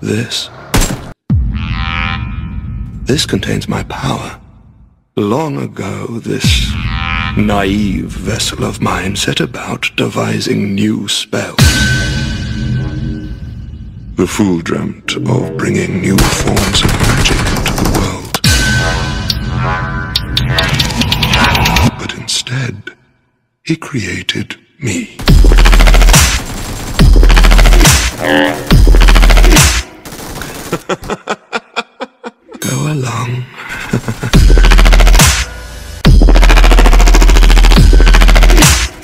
This. This contains my power. Long ago, this naive vessel of mine set about devising new spells. The fool dreamt of bringing new forms of magic into the world. But instead, he created me. Go along.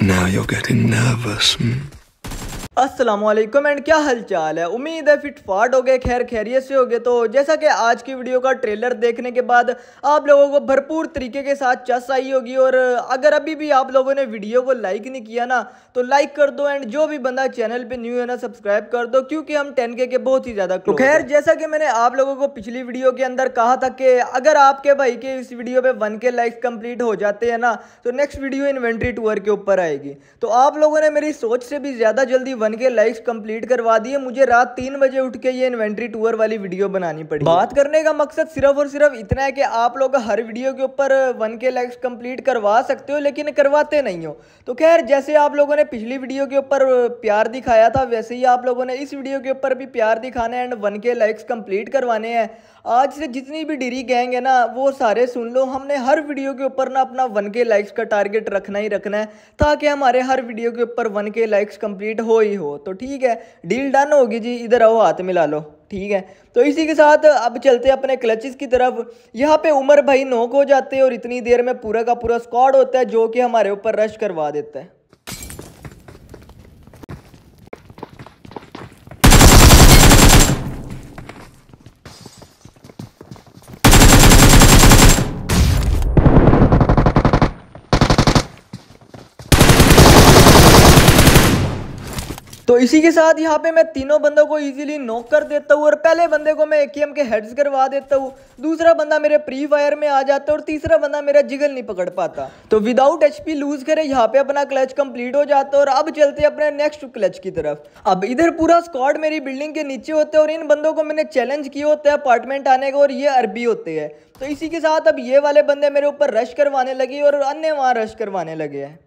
now you're getting nervous. Hmm? Aslam and क्या हालचाल है उम्मीद है fit फाट हो गए खैर खैरियत से हो गए तो जैसा कि आज की वीडियो का ट्रेलर देखने के बाद आप लोगों को भरपूर तरीके के साथ चस आई होगी और अगर अभी भी आप लोगों ने वीडियो को लाइक नहीं किया ना तो लाइक कर दो एंड जो भी बंदा चैनल पे न्यू है ना सब्सक्राइब कर दो क्योंकि हम टेन के, बहुत ही ज़्यादा तो खैर जैसा कि मैंने आप लोगों को पिछली वीडियो के अंदर कहा था कि अगर आपके भाई के इस वीडियो पर वन के लाइक्स कंप्लीट हो जाते हैं ना तो नेक्स्ट वीडियो इन्वेंट्री टूअर के ऊपर आएगी तो आप लोगों ने मेरी सोच से भी ज़्यादा जल्दी वन के लाइक्स कंप्लीट करवा दिए मुझे रात तीन बजे उठ के ये इन्वेंट्री टूर वाली वीडियो बनानी पड़ी बात करने का मकसद सिर्फ और सिर्फ इतना है कि आप लोग हर वीडियो के ऊपर वन के लाइक्स कंप्लीट करवा सकते हो लेकिन करवाते नहीं हो तो खैर जैसे आप लोगों ने पिछली वीडियो के ऊपर प्यार दिखाया था वैसे ही आप लोगों ने इस वीडियो के ऊपर भी प्यार दिखाना है and one K likes complete करवाने हैं आज से जितनी भी डिरी गैंग है ना वो सारे सुन लो हमने हर वीडियो के ऊपर ना अपना वन के लाइक्स का टारगेट रखना ही रखना है ताकि हमारे हर वीडियो के ऊपर वन के लाइक्स कंप्लीट हो ही हो तो ठीक है डील डन होगी जी इधर आओ हाथ मिला लो ठीक है तो इसी के साथ अब चलते हैं अपने क्लचेस की तरफ यहाँ पे उमर भाई नोक हो जाते हैं और इतनी देर में पूरा का पूरा स्क्वाड होता है जो कि हमारे ऊपर रश करवा देता है तो इसी के साथ यहाँ पे मैं तीनों बंदों को इजीली नॉक कर देता हूँ और पहले बंदे को मैं एकेएम के हेड्स करवा देता हूँ दूसरा बंदा मेरे प्री फायर में आ जाता है और तीसरा बंदा मेरा जिगल नहीं पकड़ पाता तो विदाउट एच पी लूज करे यहाँ पे अपना क्लच कंप्लीट हो जाता है और अब चलते अपने नेक्स्ट क्लच की तरफ अब इधर पूरा स्क्वाड मेरी बिल्डिंग के नीचे होते हैं और इन बंदों को मैंने चैलेंज किया होता है अपार्टमेंट आने का और ये अरबी होते हैं तो इसी के साथ अब ये वाले बंदे मेरे ऊपर रश करवाने लगे और अन्य वहाँ रश करवाने लगे हैं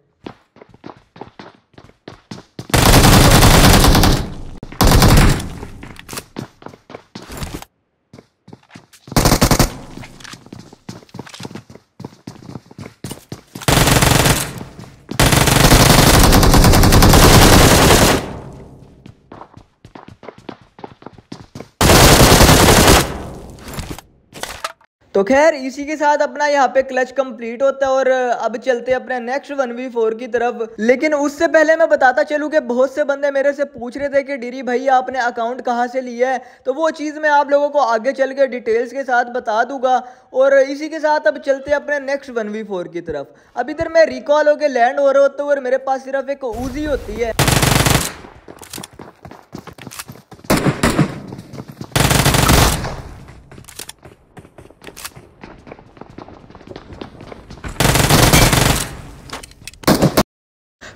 तो खैर इसी के साथ अपना यहाँ पे क्लच कंप्लीट होता है और अब चलते हैं अपने नेक्स्ट वन वी फोर की तरफ लेकिन उससे पहले मैं बताता चलूँ कि बहुत से बंदे मेरे से पूछ रहे थे कि डीरी भाई आपने अकाउंट कहाँ से लिया है तो वो चीज़ मैं आप लोगों को आगे चल के डिटेल्स के साथ बता दूंगा और इसी के साथ अब चलते हैं अपने नेक्स्ट वन वी फोर की तरफ अभी इधर मैं रिकॉल होकर लैंड हो रहा होता हूँ और मेरे पास सिर्फ एक ऊजी होती है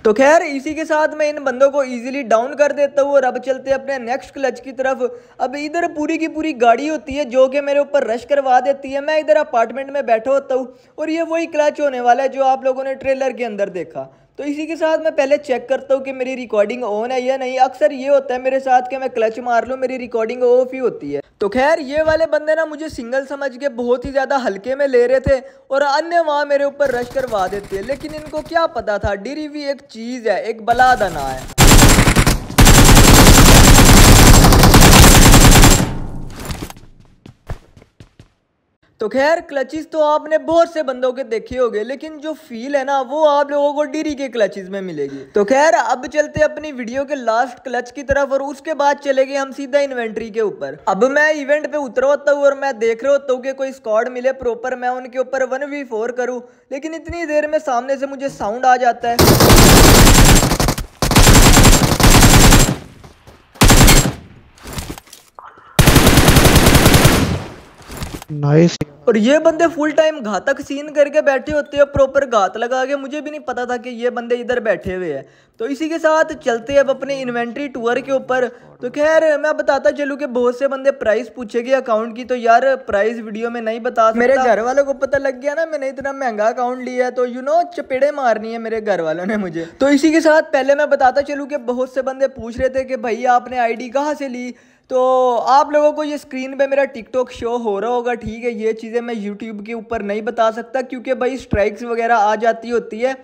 तो खैर इसी के साथ मैं इन बंदों को ईजिली डाउन कर देता हूँ और अब चलते अपने नेक्स्ट क्लच की तरफ अब इधर पूरी की पूरी गाड़ी होती है जो कि मेरे ऊपर रश करवा देती है मैं इधर अपार्टमेंट में बैठा होता हूँ और ये वही क्लच होने वाला है जो आप लोगों ने ट्रेलर के अंदर देखा तो इसी के साथ मैं पहले चेक करता हूँ कि मेरी रिकॉर्डिंग ऑन है या नहीं अक्सर ये होता है मेरे साथ कि मैं क्लच मार लूँ मेरी रिकॉर्डिंग ऑफ ही होती है तो खैर ये वाले बंदे ना मुझे सिंगल समझ के बहुत ही ज़्यादा हल्के में ले रहे थे और अन्य वहाँ मेरे ऊपर रश करवा देते लेकिन इनको क्या पता था डिरी भी एक चीज़ है एक बला दना है तो खैर क्लचेस तो आपने बहुत से बंदों के देखे होंगे लेकिन जो फील है ना वो आप लोगों को डीरी के क्लचेस में मिलेगी तो खैर अब चलते अपनी वीडियो के लास्ट क्लच की तरफ और उसके बाद चले गए हम सीधा इन्वेंट्री के ऊपर अब मैं इवेंट पे उतर होता हूँ और मैं देख रहा होता हूँ कि कोई स्कॉड मिले प्रॉपर मैं उनके ऊपर वन वी फोर लेकिन इतनी देर में सामने से मुझे साउंड आ जाता है nice और ये बंदे फुल टाइम घातक सीन करके बैठे होते हैं प्रॉपर घात लगा के मुझे भी नहीं पता था कि ये बंदे इधर बैठे हुए हैं तो इसी के साथ चलते हैं अब अपने इन्वेंट्री टूर के ऊपर तो खैर मैं बताता चलूँ कि बहुत से बंदे प्राइस पूछेगी अकाउंट की तो यार प्राइस वीडियो में नहीं बता सकता। मेरे घर वालों को पता लग गया ना मैंने इतना महंगा अकाउंट लिया है तो यू नो चपेड़े मारनी है मेरे घर वालों ने मुझे तो इसी के साथ पहले मैं बताता चलूँ कि बहुत से बंदे पूछ रहे थे कि भाई आपने आई कहाँ से ली तो आप लोगों को ये स्क्रीन पे मेरा टिकटॉक शो हो रहा होगा ठीक है ये चीज़ें मैं यूट्यूब के ऊपर नहीं बता सकता क्योंकि भाई स्ट्राइक्स वगैरह आ जाती होती है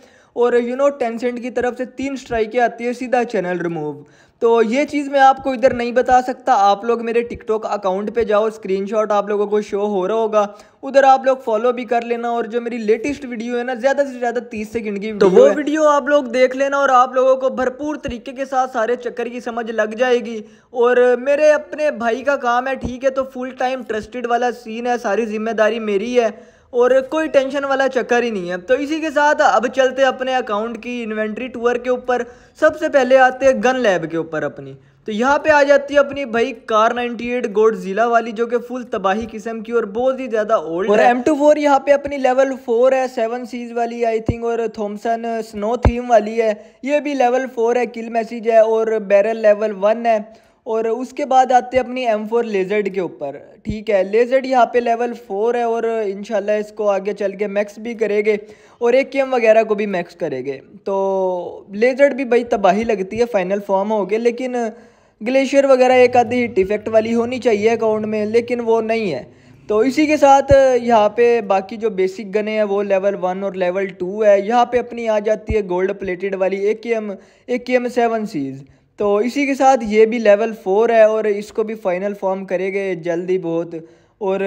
और यू नो टेंसेंट की तरफ से तीन स्ट्राइकें आती है सीधा चैनल रिमूव तो ये चीज़ मैं आपको इधर नहीं बता सकता आप लोग मेरे टिकटॉक अकाउंट पे जाओ स्क्रीनशॉट आप लोगों को शो हो रहा होगा उधर आप लोग फॉलो भी कर लेना और जो मेरी लेटेस्ट वीडियो है ना ज़्यादा से ज़्यादा तीस सेकंड की तो वो वीडियो आप लोग देख लेना और आप लोगों को भरपूर तरीके के साथ सारे चक्कर की समझ लग जाएगी और मेरे अपने भाई का काम है ठीक है तो फुल टाइम ट्रस्टेड वाला सीन है सारी जिम्मेदारी मेरी है और कोई टेंशन वाला चक्कर ही नहीं है तो इसी के साथ अब चलते अपने अकाउंट की इन्वेंट्री टूर के ऊपर सबसे पहले आते हैं गन लैब के ऊपर अपनी तो यहाँ पे आ जाती है अपनी भाई कार 98 एट गोड जिला वाली जो कि फुल तबाही किस्म की और बहुत ही ज्यादा ओल्ड और एम टू फोर यहाँ पे अपनी लेवल फोर है सेवन सीज वाली आई थिंक और थॉमसन स्नो थीम वाली है ये भी लेवल फोर है किल मैसेज है और बैरल लेवल वन है और उसके बाद आते हैं अपनी एम फोर लेजर्ड के ऊपर ठीक है लेजर्ड यहाँ पे लेवल फोर है और इन इसको आगे चल के मैक्स भी करेंगे और एक के वगैरह को भी मैक्स करेंगे तो लेजर्ड भी भाई तबाही लगती है फाइनल फॉर्म हो गए लेकिन ग्लेशियर वगैरह एक आधी डिफेक्ट वाली होनी चाहिए अकाउंट में लेकिन वो नहीं है तो इसी के साथ यहाँ पे बाकी जो बेसिक गने हैं वो लेवल वन और लेवल टू है यहाँ पे अपनी आ जाती है गोल्ड प्लेटेड वाली ए के एम ए के एम सेवन सीज़ तो इसी के साथ ये भी लेवल फोर है और इसको भी फाइनल फॉर्म करेंगे जल्दी बहुत और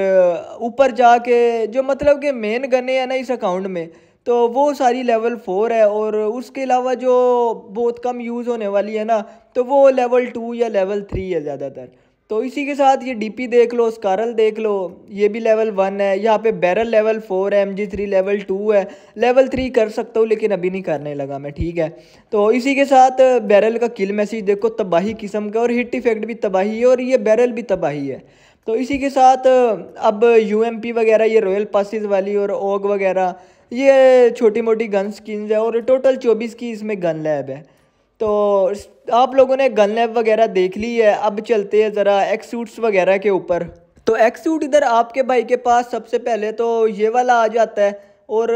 ऊपर जाके जो मतलब कि मेन गने हैं ना इस अकाउंट में तो वो सारी लेवल फोर है और उसके अलावा जो बहुत कम यूज़ होने वाली है ना तो वो लेवल टू या लेवल थ्री है ज़्यादातर तो इसी के साथ ये डीपी देख लो स्कारल देख लो ये भी लेवल वन है यहाँ पे बैरल लेवल फोर है M G three level two है लेवल थ्री कर सकता हूँ लेकिन अभी नहीं करने लगा मैं ठीक है तो इसी के साथ बैरल का किल मैसेज देखो तबाही किस्म का और हिट इफेक्ट भी तबाही है और ये बैरल भी तबाही है तो इसी के साथ अब यू वगैरह ये रॉयल पासिस वाली और ओग वगैरह ये छोटी मोटी गन स्किन है और टोटल चौबीस की इसमें गन लैब है तो आप लोगों ने गन लैब वगैरह देख ली है अब चलते हैं ज़रा एक्सूट्स सूट्स वगैरह के ऊपर तो एक्सूट सूट इधर आपके भाई के पास सबसे पहले तो ये वाला आ जाता है और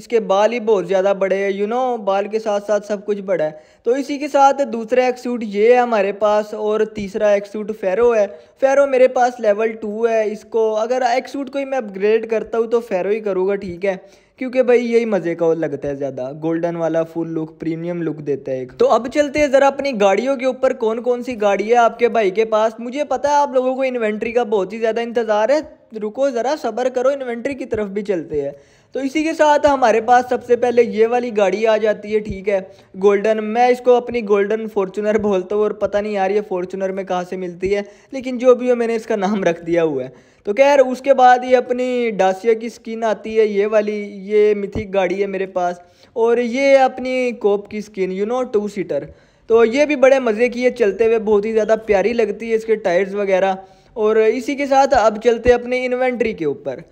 इसके बाल ही बहुत ज़्यादा बड़े हैं यू नो बाल के साथ साथ सब कुछ बड़ा है तो इसी के साथ दूसरा एक सूट ये है हमारे पास और तीसरा एक सूट फेरो है फेरो मेरे पास लेवल टू है इसको अगर एक सूट को ही मैं अपग्रेड करता हूँ तो फेरो ही करूँगा ठीक है क्योंकि भाई यही मज़े का लगता है ज़्यादा गोल्डन वाला फुल लुक प्रीमियम लुक देता है तो अब चलते हैं ज़रा अपनी गाड़ियों के ऊपर कौन कौन सी गाड़ी है आपके भाई के पास मुझे पता है आप लोगों को इन्वेंट्री का बहुत ही ज़्यादा इंतज़ार है रुको ज़रा सब्र करो इन्वेंट्री की तरफ भी चलते हैं तो इसी के साथ हमारे पास सबसे पहले ये वाली गाड़ी आ जाती है ठीक है गोल्डन मैं इसको अपनी गोल्डन फॉर्चुनर बोलता हूँ और पता नहीं यार ये फॉर्चुनर में कहाँ से मिलती है लेकिन जो भी हो मैंने इसका नाम रख दिया हुआ है तो खैर उसके बाद ये अपनी डासिया की स्किन आती है ये वाली ये मिथिक गाड़ी है मेरे पास और ये अपनी कोप की skin you know two seater तो ये भी बड़े मज़े की है चलते हुए बहुत ही ज़्यादा प्यारी लगती है इसके टायर्स वगैरह और इसी के साथ अब चलते अपने इन्वेंट्री के ऊपर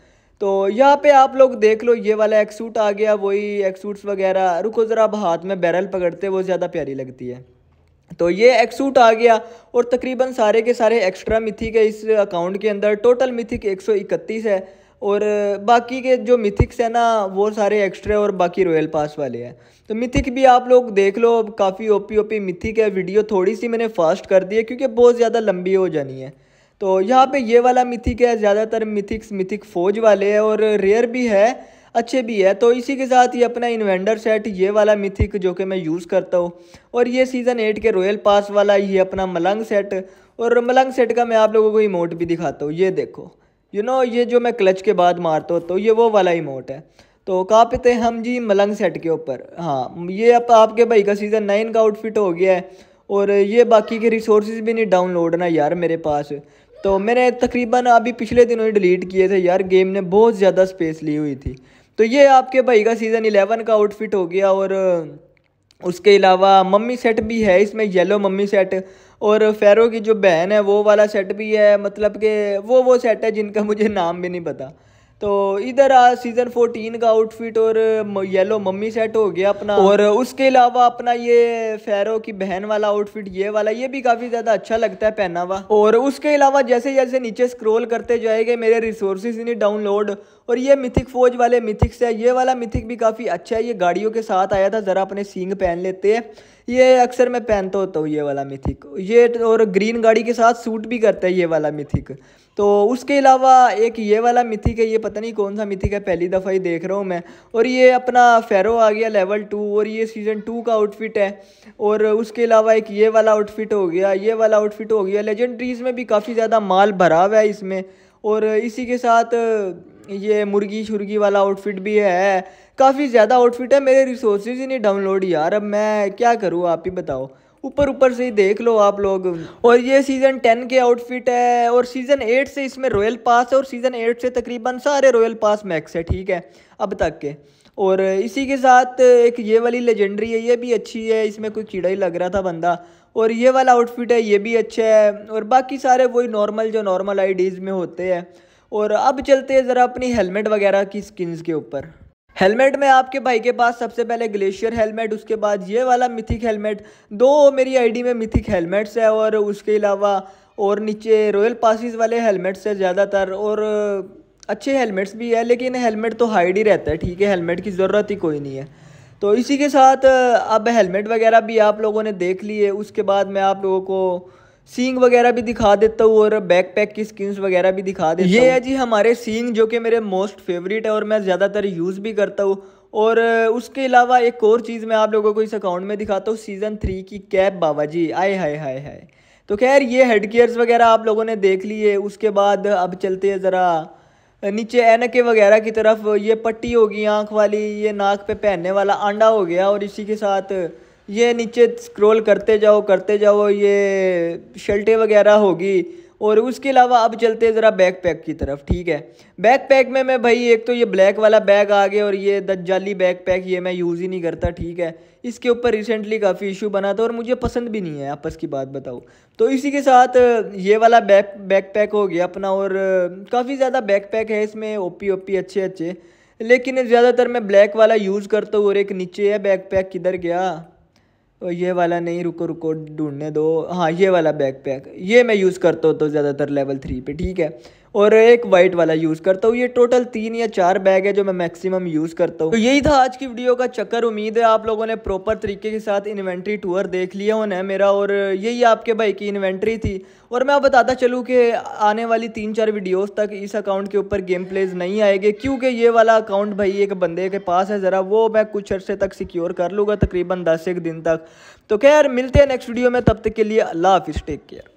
तो यहाँ पे आप लोग देख लो ये वाला एक सूट आ गया वही एक सूट्स वगैरह रुको ज़रा आप हाथ में बैरल पकड़ते वो ज़्यादा प्यारी लगती है तो ये एक सूट आ गया और तकरीबन सारे के सारे एक्स्ट्रा मिथिक है इस अकाउंट के अंदर टोटल मिथिक इकतीस है और बाकी के जो मिथिक्स हैं ना वो सारे एक्स्ट्रा और बाकी रॉयल पास वाले हैं तो मिथिक भी आप लोग देख लो काफ़ी ओपी ओपी मिथिक है वीडियो थोड़ी सी मैंने फास्ट कर दी है क्योंकि बहुत ज़्यादा लंबी हो जानी है तो यहाँ पे ये वाला मिथिक है ज़्यादातर मिथिक्स मिथिक फ़ौज वाले है और रेयर भी है अच्छे भी है तो इसी के साथ ये अपना इन्वेंडर सेट ये वाला मिथिक जो कि मैं यूज़ करता हूँ और ये सीज़न एट के रॉयल पास वाला ये अपना मलंग सेट और मलंग सेट का मैं आप लोगों को इमोट भी दिखाता हूँ ये देखो यू you नो know, ये जो मैं क्लच के बाद मारता हूँ तो ये वो वाला इमोट है तो कहाँ पे थे हम जी मलंग सेट के ऊपर हाँ ये अब आपके भाई का सीज़न नाइन का आउटफिट हो गया है और ये बाकी के रिसोर्सेज भी नहीं डाउनलोड ना यार मेरे पास तो मैंने तकरीबन अभी पिछले दिनों ही डिलीट किए थे यार गेम ने बहुत ज़्यादा स्पेस ली हुई थी तो ये आपके भाई का सीज़न इलेवन का आउटफिट हो गया और उसके अलावा मम्मी सेट भी है इसमें येलो मम्मी सेट और फेरो की जो बहन है वो वाला सेट भी है मतलब कि वो वो सेट है जिनका मुझे नाम भी नहीं पता तो इधर सीज़न 14 का आउटफिट और येलो मम्मी सेट हो गया अपना और उसके अलावा अपना ये फेरो की बहन वाला आउटफिट ये वाला ये भी काफ़ी ज़्यादा अच्छा लगता है पहना हुआ और उसके अलावा जैसे जैसे नीचे स्क्रोल करते जाएंगे मेरे रिसोर्सेज नहीं डाउनलोड और ये मिथिक फौज वाले मिथिक्स है ये वाला मिथिक भी काफ़ी अच्छा है ये गाड़ियों के साथ आया था ज़रा अपने सींग पहन लेते हैं ये अक्सर मैं पहनता होता हूँ ये वाला मिथिक ये और ग्रीन गाड़ी के साथ सूट भी करता है ये वाला मिथिक तो उसके अलावा एक ये वाला मिथिक है ये पता नहीं कौन सा मिथिक है पहली दफ़ा ही देख रहा हूँ मैं और ये अपना फेरो आ गया लेवल टू और ये सीज़न टू का आउटफिट है और उसके अलावा एक ये वाला आउटफिट हो गया ये वाला आउटफिट हो गया लेजेंड्रीज में भी काफ़ी ज़्यादा माल भरा हुआ है इसमें और इसी के साथ ये मुर्गी शुर्गी वाला आउटफिट भी है काफ़ी ज़्यादा आउटफिट है मेरे रिसोर्सेज ही नहीं डाउनलोड यार अब मैं क्या करूँ आप ही बताओ ऊपर ऊपर से ही देख लो आप लोग और ये सीज़न टेन के आउटफिट है और सीज़न एट से इसमें रॉयल पास है और सीज़न एट से तकरीबन सारे रॉयल पास मैक्स है ठीक है अब तक के और इसी के साथ एक ये वाली लेजेंडरी है ये भी अच्छी है इसमें कोई कीड़ा ही लग रहा था बंदा और ये वाला आउटफिट है ये भी अच्छा है और बाकी सारे वही नॉर्मल जो नॉर्मल आईडीज़ में होते हैं और अब चलते हैं ज़रा अपनी हेलमेट वगैरह की स्किन्स के ऊपर हेलमेट में आपके भाई के पास सबसे पहले ग्लेशियर हेलमेट उसके बाद ये वाला मिथिक हेलमेट दो मेरी आईडी में मिथिक हेलमेट्स है और उसके अलावा और नीचे रॉयल पासिस वाले हेलमेट्स है ज़्यादातर और अच्छे हेलमेट्स भी है लेकिन हेलमेट तो हाइड ही रहता है ठीक है हेलमेट की ज़रूरत ही कोई नहीं है तो इसी के साथ अब हेलमेट वगैरह भी आप लोगों ने देख ली है उसके बाद मैं आप लोगों को सींग वगैरह भी दिखा देता हूँ और बैक पैक की स्किन्स वगैरह भी दिखा देता ये है जी हमारे सींग जो कि मेरे मोस्ट फेवरेट है और मैं ज़्यादातर यूज़ भी करता हूँ और उसके अलावा एक और चीज़ मैं आप लोगों को इस अकाउंट में दिखाता हूँ सीज़न थ्री की कैप बाबा जी आए हाय हाय हाय तो खैर ये हेड गियर्स वगैरह आप लोगों ने देख लिए उसके बाद अब चलते हैं ज़रा नीचे एनके वगैरह की तरफ ये पट्टी होगी आँख वाली ये नाक पे पहनने वाला अंडा हो गया और इसी के साथ ये नीचे स्क्रॉल करते जाओ करते जाओ ये शर्टें वगैरह होगी और उसके अलावा अब चलते हैं ज़रा बैक पैक की तरफ ठीक है बैक पैक में मैं भाई एक तो ये ब्लैक वाला बैग आ गया और ये दज्जाली बैक पैक ये मैं यूज़ ही नहीं करता ठीक है इसके ऊपर रिसेंटली काफ़ी इशू बना था और मुझे पसंद भी नहीं है आपस की बात बताओ तो इसी के साथ ये वाला बैक बैक पैक हो गया अपना और काफ़ी ज़्यादा बैक पैक है इसमें ओपी ओपी अच्छे अच्छे लेकिन ज़्यादातर मैं ब्लैक वाला यूज़ करता हूँ और एक नीचे है बैक पैक किधर गया ये वाला नहीं रुको रुको ढूंढने दो हाँ ये वाला बैकपैक ये मैं यूज़ करता हूँ तो ज़्यादातर लेवल थ्री पे ठीक है और एक वाइट वाला यूज़ करता हूँ ये टोटल तीन या चार बैग है जो मैं मैक्सिमम यूज़ करता हूँ तो यही था आज की वीडियो का चक्कर उम्मीद है आप लोगों ने प्रॉपर तरीके के साथ इन्वेंट्री टूर देख लिया होना है मेरा और यही आपके भाई की इन्वेंट्री थी और मैं आप बताता चलूँ कि आने वाली तीन चार वीडियोज़ तक इस अकाउंट के ऊपर गेम प्लेज नहीं आएंगे क्योंकि ये वाला अकाउंट भाई एक बंदे के पास है ज़रा वो मैं कुछ अर्से तक सिक्योर कर लूँगा तकरीबन दस एक दिन तक तो खैर मिलते हैं नेक्स्ट वीडियो में तब तक के लिए अल्लाह हाफिज़ टेक केयर